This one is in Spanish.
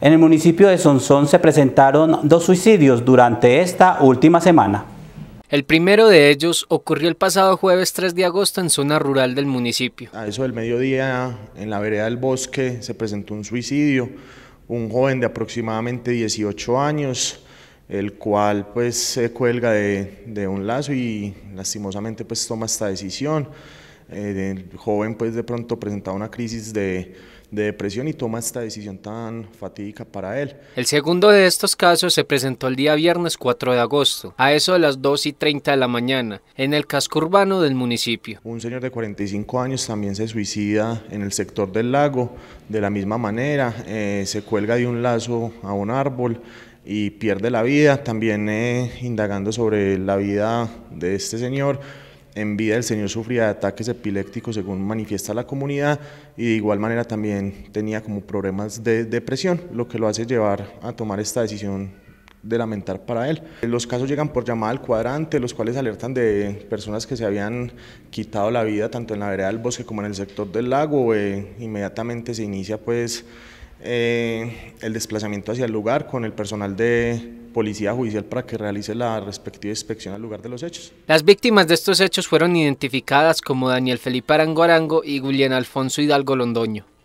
En el municipio de Sonsón se presentaron dos suicidios durante esta última semana. El primero de ellos ocurrió el pasado jueves 3 de agosto en zona rural del municipio. A eso del mediodía, en la vereda del bosque, se presentó un suicidio, un joven de aproximadamente 18 años, el cual pues se cuelga de, un lazo y lastimosamente pues toma esta decisión el eh, joven pues de pronto presenta una crisis de, depresión y toma esta decisión tan fatídica para él. El segundo de estos casos se presentó el día viernes 4 de agosto, a eso de las 2 y 30 de la mañana, en el casco urbano del municipio. Un señor de 45 años también se suicida en el sector del lago, de la misma manera, eh, se cuelga de un lazo a un árbol, y pierde la vida, también eh, indagando sobre la vida de este señor, en vida el señor sufría ataques epilépticos según manifiesta la comunidad y de igual manera también tenía como problemas de depresión, lo que lo hace llevar a tomar esta decisión de lamentar para él. Los casos llegan por llamada al cuadrante, los cuales alertan de personas que se habían quitado la vida tanto en la vereda del bosque como en el sector del lago. Eh, inmediatamente se inicia pues eh, el desplazamiento hacia el lugar con el personal de policía judicial para que realice la respectiva inspección al lugar de los hechos. Las víctimas de estos hechos fueron identificadas como Daniel Felipe Arango Arango y Julián Alfonso Hidalgo Londoño.